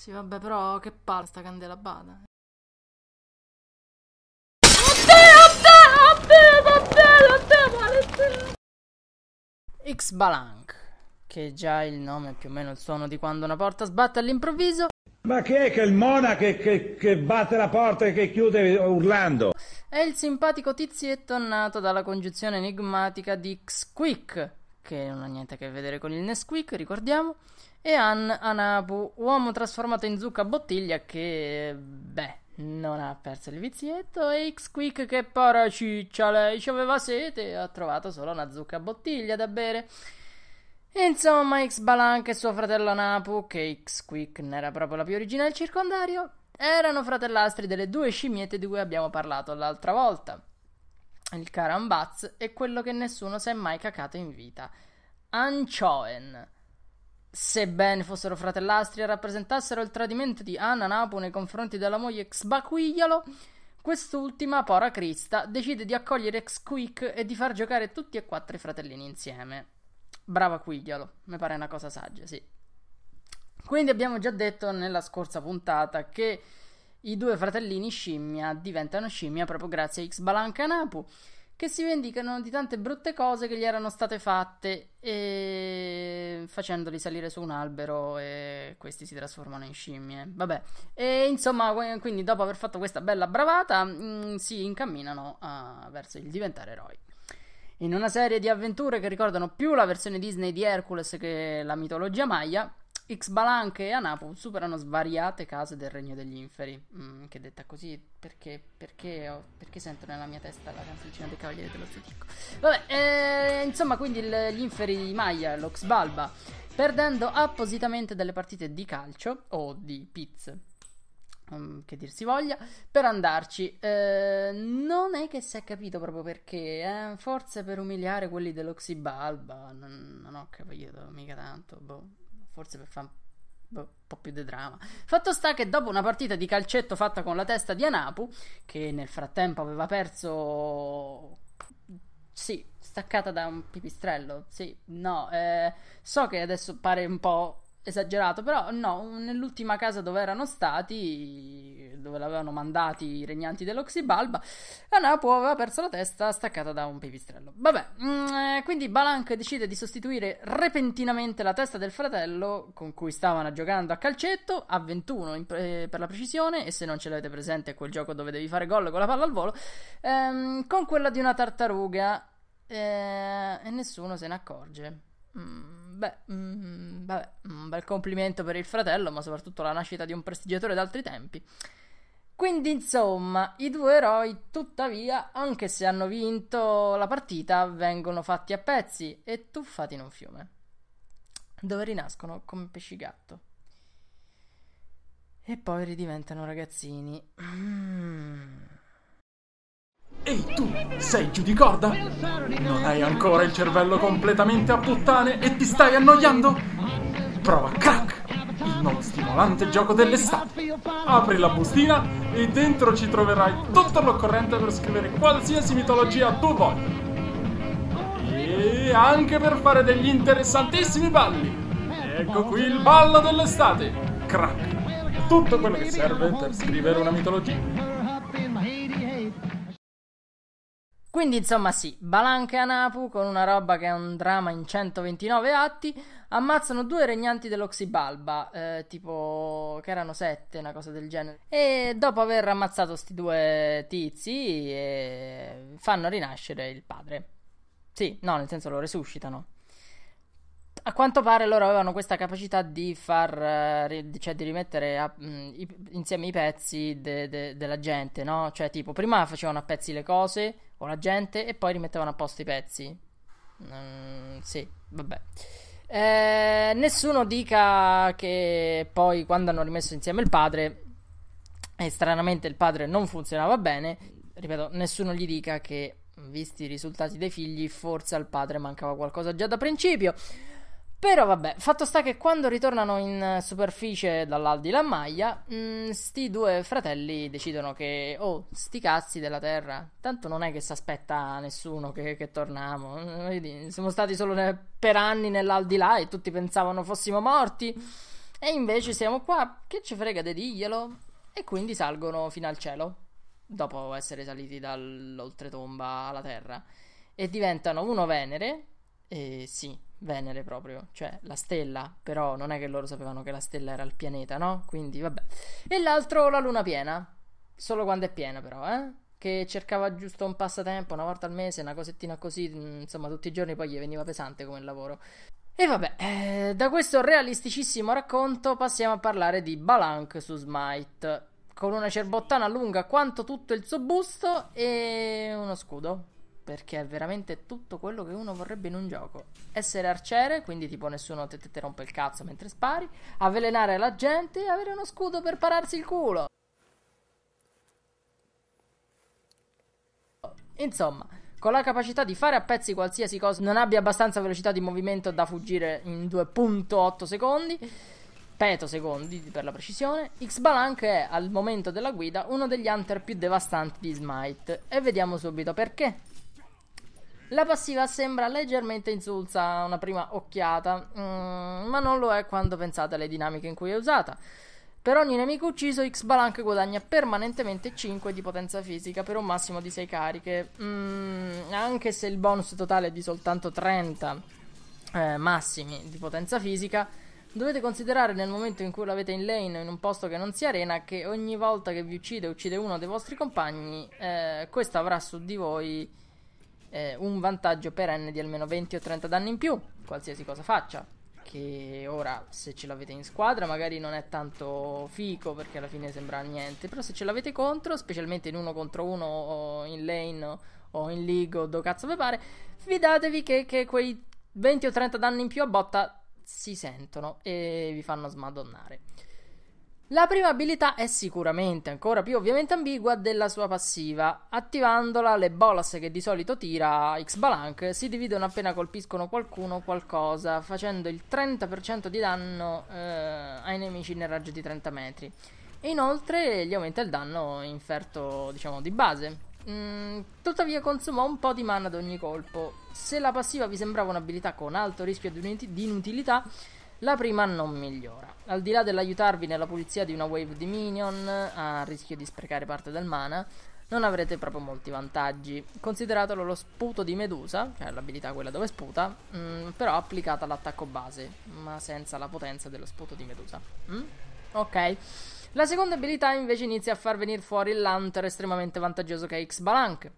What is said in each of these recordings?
Sì, vabbè, però che palla sta candela bada. X Balank, che è già il nome più o meno il suono di quando una porta sbatte all'improvviso. Ma che è che il mona che, che, che batte la porta e che chiude urlando? È il simpatico tizietto nato dalla congiunzione enigmatica di X Quick, che non ha niente a che vedere con il Nesquik, ricordiamo, e An Anabu, uomo trasformato in zucca bottiglia che, beh, non ha perso il vizietto, e X-Quick che paraciccia, lei ci aveva sete e ha trovato solo una zucca bottiglia da bere. insomma, X-Balan e suo fratello Anapu, che X-Quick ne era proprio la più originale del circondario, erano fratellastri delle due scimmiette di cui abbiamo parlato l'altra volta il carambaz è quello che nessuno si è mai cacato in vita. Anchoen. Sebbene fossero fratellastri e rappresentassero il tradimento di Anna Ananapu nei confronti della moglie ex Xbaquiglialo, quest'ultima, pora crista, decide di accogliere ex Quick e di far giocare tutti e quattro i fratellini insieme. Brava Quiglialo, mi pare una cosa saggia, sì. Quindi abbiamo già detto nella scorsa puntata che i due fratellini scimmia diventano scimmia proprio grazie a Napu che si vendicano di tante brutte cose che gli erano state fatte e... facendoli salire su un albero e questi si trasformano in scimmie. Vabbè, e insomma, quindi dopo aver fatto questa bella bravata, mh, mm, si incamminano a... verso il diventare eroi. In una serie di avventure che ricordano più la versione Disney di Hercules che la mitologia Maya, Xbalanche e Anapu superano svariate case del Regno degli Inferi. Mm, che detta così, perché, perché, ho, perché, sento nella mia testa la canzoncina dei Cavalieri dello Zodiaco? Vabbè, eh, insomma, quindi il, gli Inferi di Maya, lo Xbalba, perdendo appositamente delle partite di calcio o di pizz. Mm, che dir si voglia, per andarci. Eh, non è che si è capito proprio perché, eh? forse per umiliare quelli dell'Oxibalba, non, non ho capito mica tanto, boh forse per fare boh, un po' più di drama. Fatto sta che dopo una partita di calcetto fatta con la testa di Anapu, che nel frattempo aveva perso... Sì, staccata da un pipistrello, sì, no, eh, so che adesso pare un po' esagerato, però no, nell'ultima casa dove erano stati, dove l'avevano mandati i regnanti dell'Oxibalba, Anapo aveva perso la testa staccata da un pipistrello. Vabbè, mm, eh, quindi Balank decide di sostituire repentinamente la testa del fratello con cui stavano giocando a calcetto, a 21 eh, per la precisione, e se non ce l'avete presente è quel gioco dove devi fare gol con la palla al volo, ehm, con quella di una tartaruga, eh, e nessuno se ne accorge. Mm. Beh, mm, vabbè, un bel complimento per il fratello, ma soprattutto la nascita di un prestigiatore d'altri tempi. Quindi, insomma, i due eroi, tuttavia, anche se hanno vinto la partita, vengono fatti a pezzi e tuffati in un fiume, dove rinascono come pesci gatto. E poi ridiventano ragazzini. Mmm. Ehi tu, sei giù di corda? Non hai ancora il cervello completamente a puttane e ti stai annoiando? Prova crack, il nuovo stimolante gioco dell'estate. Apri la bustina e dentro ci troverai tutto l'occorrente per scrivere qualsiasi mitologia tu voglia. E anche per fare degli interessantissimi balli. Ecco qui il ballo dell'estate, crack. Tutto quello che serve per scrivere una mitologia. Quindi insomma sì, Balanca e Anapu con una roba che è un drama in 129 atti, ammazzano due regnanti dell'Oxibalba, eh, tipo che erano sette, una cosa del genere. E dopo aver ammazzato questi due tizi eh, fanno rinascere il padre. Sì, no, nel senso lo resuscitano a quanto pare loro avevano questa capacità di far, eh, cioè di rimettere a, mm, insieme i pezzi de, de, della gente, no? Cioè, tipo, prima facevano a pezzi le cose o la gente e poi rimettevano a posto i pezzi. Mm, sì, vabbè. Eh, nessuno dica che poi quando hanno rimesso insieme il padre, e stranamente il padre non funzionava bene, ripeto, nessuno gli dica che, visti i risultati dei figli, forse al padre mancava qualcosa già da principio. Però vabbè, fatto sta che quando ritornano in superficie dall'Aldi la maglia, mh, mm, sti due fratelli decidono che, oh, sti cazzi della Terra, tanto non è che si aspetta nessuno che, che torniamo. Noi mm, siamo stati solo ne- per anni nell'aldilà e tutti pensavano fossimo morti. E invece siamo qua, che ci frega di diglielo? E quindi salgono fino al cielo, dopo essere saliti dall'oltretomba alla Terra. E diventano uno Venere, e sì, Venere proprio, cioè la stella, però non è che loro sapevano che la stella era il pianeta, no? Quindi vabbè. E l'altro la luna piena, solo quando è piena però, eh? Che cercava giusto un passatempo una volta al mese, una cosettina così, mm, insomma tutti i giorni poi gli veniva pesante come lavoro. E vabbè, eh, da questo realisticissimo racconto passiamo a parlare di Balank su Smite, con una cerbottana lunga quanto tutto il suo busto e uno scudo perché è veramente tutto quello che uno vorrebbe in un gioco. Essere arciere, quindi tipo nessuno te, te, te rompe il cazzo mentre spari, avvelenare la gente e avere uno scudo per pararsi il culo. Insomma, con la capacità di fare a pezzi qualsiasi cosa, non abbia abbastanza velocità di movimento da fuggire in 2.8 secondi, petosecondi per la precisione, X-Balank è al momento della guida uno degli hunter più devastanti di Smite e vediamo subito perché. La passiva sembra leggermente insulsa a una prima occhiata, mm, ma non lo è quando pensate alle dinamiche in cui è usata. Per ogni nemico ucciso, X-Balank guadagna permanentemente 5 di potenza fisica per un massimo di 6 cariche. Mm, anche se il bonus totale è di soltanto 30 eh, massimi di potenza fisica, dovete considerare nel momento in cui l'avete in lane in un posto che non sia arena che ogni volta che vi uccide uccide uno dei vostri compagni, eh, questo avrà su di voi eh, un vantaggio perenne di almeno 20 o 30 danni in più, qualsiasi cosa faccia. Che ora, se ce l'avete in squadra, magari non è tanto fico perché alla fine sembra niente. Però se ce l'avete contro, specialmente in uno contro uno o in lane o in league o dove cazzo vi pare, fidatevi che, che quei 20 o 30 danni in più a botta si sentono e vi fanno smadonnare. La prima abilità è sicuramente ancora più ovviamente ambigua della sua passiva. Attivandola, le bolas che di solito tira X Balank si dividono appena colpiscono qualcuno o qualcosa, facendo il 30% di danno eh, ai nemici nel raggio di 30 metri. E inoltre gli aumenta il danno inferto, diciamo, di base. Mm, tuttavia consuma un po' di mana ad ogni colpo. Se la passiva vi sembrava un'abilità con alto rischio di inutilità, la prima non migliora. Al di là dell'aiutarvi nella pulizia di una wave di minion, a rischio di sprecare parte del mana, non avrete proprio molti vantaggi. Consideratelo lo sputo di Medusa, cioè l'abilità quella dove sputa, mh, mm, però applicata all'attacco base, ma senza la potenza dello sputo di Medusa. Mm? Ok. La seconda abilità invece inizia a far venire fuori il Hunter estremamente vantaggioso che è X-Balank.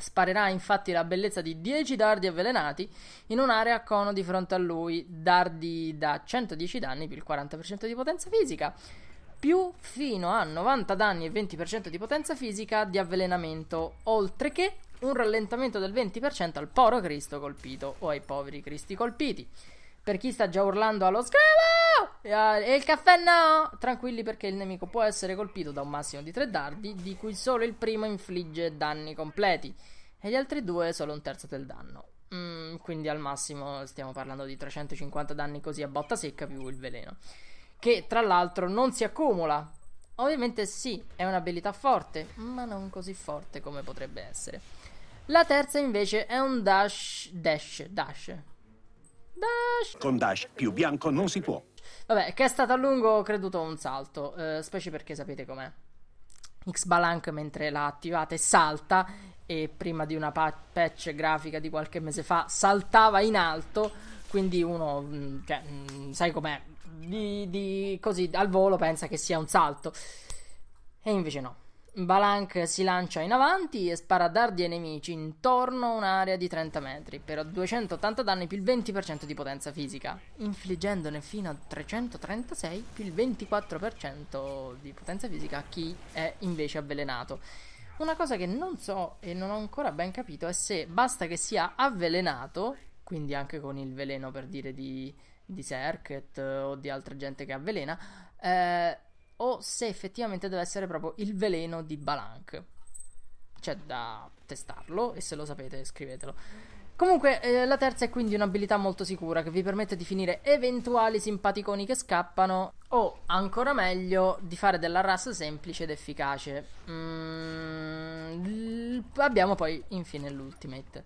Sparerà infatti la bellezza di 10 dardi avvelenati in un'area a cono di fronte a lui, dardi da 110 danni più il 40% di potenza fisica, più fino a 90 danni e 20% di potenza fisica di avvelenamento, oltre che un rallentamento del 20% al poro Cristo colpito o ai poveri Cristi colpiti. Per chi sta già urlando allo scavo, Ah, e il caffè no! Tranquilli perché il nemico può essere colpito da un massimo di tre dardi, di cui solo il primo infligge danni completi, e gli altri due solo un terzo del danno. Mm, quindi al massimo stiamo parlando di 350 danni così a botta secca più il veleno. Che tra l'altro non si accumula. Ovviamente sì, è un'abilità forte, ma non così forte come potrebbe essere. La terza invece è un dash... dash... dash... Dash. Con Dash più bianco non si può. Vabbè, che è stato a lungo creduto un salto, eh, specie perché sapete com'è. Xbalank mentre la attivate salta e prima di una pa- patch grafica di qualche mese fa saltava in alto, quindi uno, mm, cioè, mm, sai com'è, di, di, così al volo pensa che sia un salto. E invece no. Balank si lancia in avanti e spara dardi ai nemici intorno a un'area di 30 metri per 280 danni più il 20% di potenza fisica, infliggendone fino a 336 più il 24% di potenza fisica a chi è invece avvelenato. Una cosa che non so e non ho ancora ben capito è se basta che sia avvelenato, quindi anche con il veleno per dire di, di Serket o di altra gente che avvelena, eh, o se effettivamente deve essere proprio il veleno di Balank. C'è da testarlo e se lo sapete scrivetelo. Comunque, eh, la terza è quindi un'abilità molto sicura che vi permette di finire eventuali simpaticoni che scappano o, ancora meglio, di fare della RAS semplice ed efficace. Mm, abbiamo poi, infine, l'ultimate.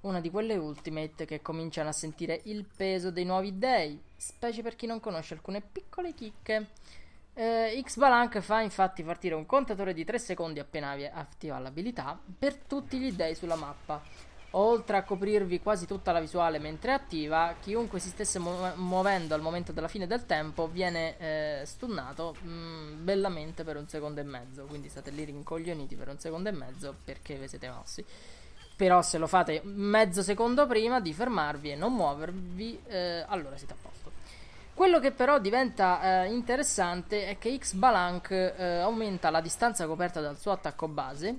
Una di quelle ultimate che cominciano a sentire il peso dei nuovi dei, specie per chi non conosce alcune piccole chicche. Eh, Xbalank fa infatti partire un contatore di 3 secondi appena attiva l'abilità per tutti gli dei sulla mappa. Oltre a coprirvi quasi tutta la visuale mentre è attiva, chiunque si stesse mu- muovendo al momento della fine del tempo viene eh, stunnato mh, mm, bellamente per un secondo e mezzo. Quindi state lì rincoglioniti per un secondo e mezzo perché vi siete mossi. Però se lo fate mezzo secondo prima di fermarvi e non muovervi, eh, allora siete a posto. Quello che però diventa eh, interessante è che X-Balank eh, aumenta la distanza coperta dal suo attacco base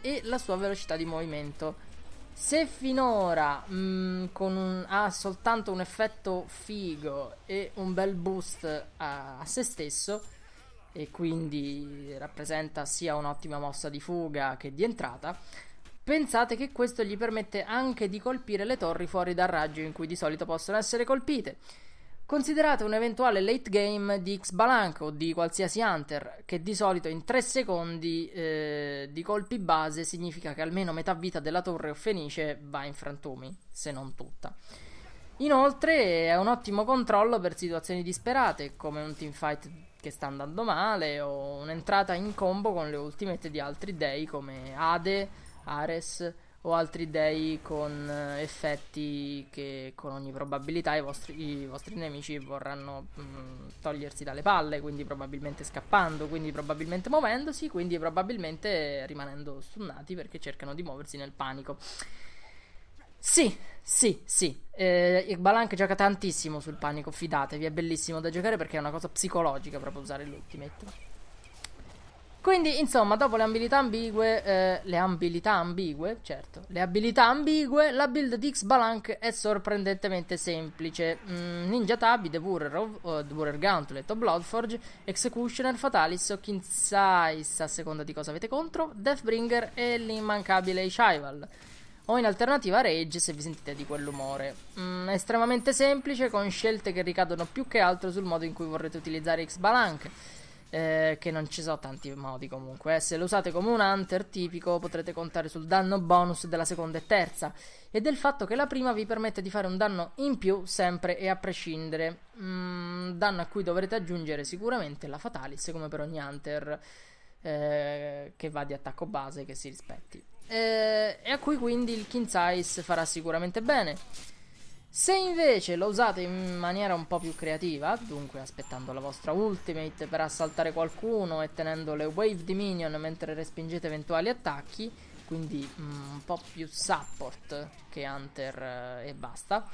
e la sua velocità di movimento. Se finora mh, mm, un, ha soltanto un effetto figo e un bel boost a, a, se stesso, e quindi rappresenta sia un'ottima mossa di fuga che di entrata, pensate che questo gli permette anche di colpire le torri fuori dal raggio in cui di solito possono essere colpite. Considerate un eventuale late game di Xbalank o di qualsiasi hunter, che di solito in 3 secondi eh, di colpi base significa che almeno metà vita della torre o fenice va in frantumi, se non tutta. Inoltre è un ottimo controllo per situazioni disperate, come un teamfight che sta andando male o un'entrata in combo con le ultimate di altri dei come Ade, Ares, o altri dei con eh, effetti che con ogni probabilità i vostri, i vostri nemici vorranno mh, mm, togliersi dalle palle, quindi probabilmente scappando, quindi probabilmente muovendosi, quindi probabilmente rimanendo stunnati perché cercano di muoversi nel panico. Sì, sì, sì. Eh, Balank gioca tantissimo sul panico, fidatevi, è bellissimo da giocare perché è una cosa psicologica proprio usare l'ultimate. Quindi, insomma, dopo le abilità ambigue, eh, le abilità ambigue, certo, le abilità ambigue, la build di X-Balank è sorprendentemente semplice. Mm, Ninja Tabi, Devourer, of, uh, eh, Devourer Gauntlet o Bloodforge, Executioner, Fatalis o Kinsize, a seconda di cosa avete contro, Deathbringer e l'immancabile Ishaival. O in alternativa Rage se vi sentite di quell'umore. Mm, estremamente semplice, con scelte che ricadono più che altro sul modo in cui vorrete utilizzare X-Balank eh, che non ci sono tanti modi comunque. Eh. Se lo usate come un hunter tipico potrete contare sul danno bonus della seconda e terza e del fatto che la prima vi permette di fare un danno in più sempre e a prescindere, mm, danno a cui dovrete aggiungere sicuramente la fatalis come per ogni hunter eh, che va di attacco base che si rispetti. Eh, e a cui quindi il King Size farà sicuramente bene. Se invece lo usate in maniera un po' più creativa, dunque aspettando la vostra ultimate per assaltare qualcuno e tenendo le wave di minion mentre respingete eventuali attacchi, quindi mm, un po' più support che hunter eh, e basta,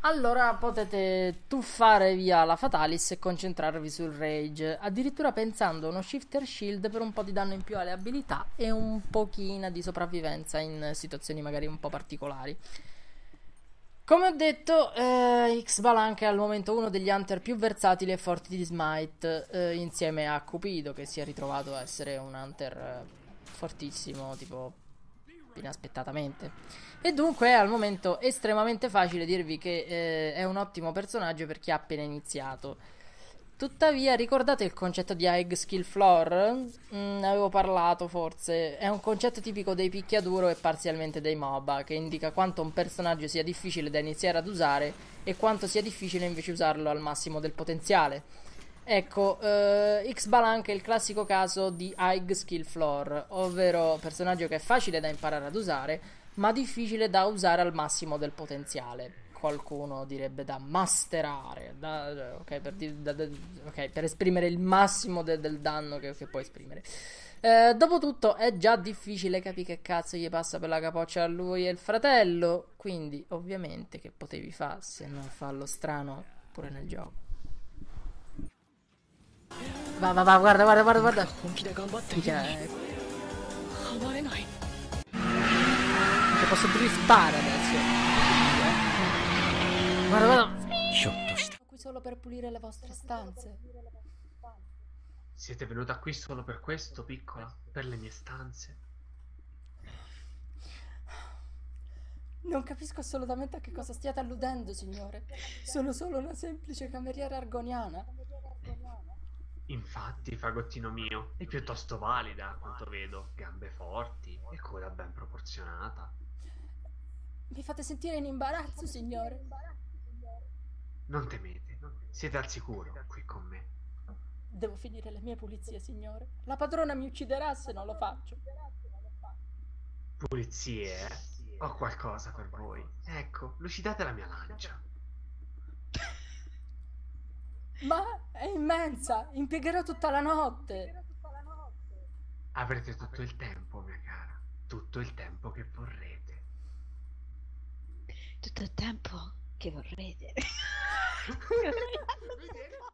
allora potete tuffare via la Fatalis e concentrarvi sul Rage, addirittura pensando a uno Shifter Shield per un po' di danno in più alle abilità e un pochino di sopravvivenza in situazioni magari un po' particolari. Come ho detto, eh, Xbalanca è al momento uno degli hunter più versatili e forti di Smite, eh, insieme a Cupido che si è ritrovato a essere un hunter eh, fortissimo, tipo inaspettatamente. E dunque è al momento estremamente facile dirvi che eh, è un ottimo personaggio per chi ha appena iniziato. Tuttavia, ricordate il concetto di egg skill floor? Mm, ne avevo parlato forse. È un concetto tipico dei picchiaduro e parzialmente dei MOBA, che indica quanto un personaggio sia difficile da iniziare ad usare e quanto sia difficile invece usarlo al massimo del potenziale. Ecco, eh, Xbalank è il classico caso di high skill floor, ovvero personaggio che è facile da imparare ad usare, ma difficile da usare al massimo del potenziale qualcuno direbbe da masterare, da, okay, per, da, okay, per, esprimere il massimo de, del danno che, che puoi esprimere. Eh, dopotutto è già difficile capire che cazzo gli passa per la capoccia a lui e il fratello, quindi ovviamente che potevi fare se non farlo strano pure nel gioco. Va va va, guarda guarda guarda guarda. Mica, eh. posso driftare adesso. Guarda, guarda. Qui solo per pulire le vostre stanze. Siete venuta qui solo per questo, piccola? Per le mie stanze? Non capisco assolutamente a che cosa stiate alludendo, signore. Sono solo una semplice cameriera argoniana. Infatti, fagottino mio, è piuttosto valida a quanto vedo. Gambe forti e coda ben proporzionata. Mi fate sentire in imbarazzo, signore. Non temete, siete al sicuro qui con me. Devo finire le mie pulizie, signore. La padrona mi ucciderà se non lo faccio. Pulizie, eh? Ho qualcosa per voi. Ecco, lucidate la mia lancia. Ma è immensa, impiegherò tutta la notte. Avrete tutto il tempo, mia cara. Tutto il tempo che vorrete. Tutto il tempo? ¡Qué horriente!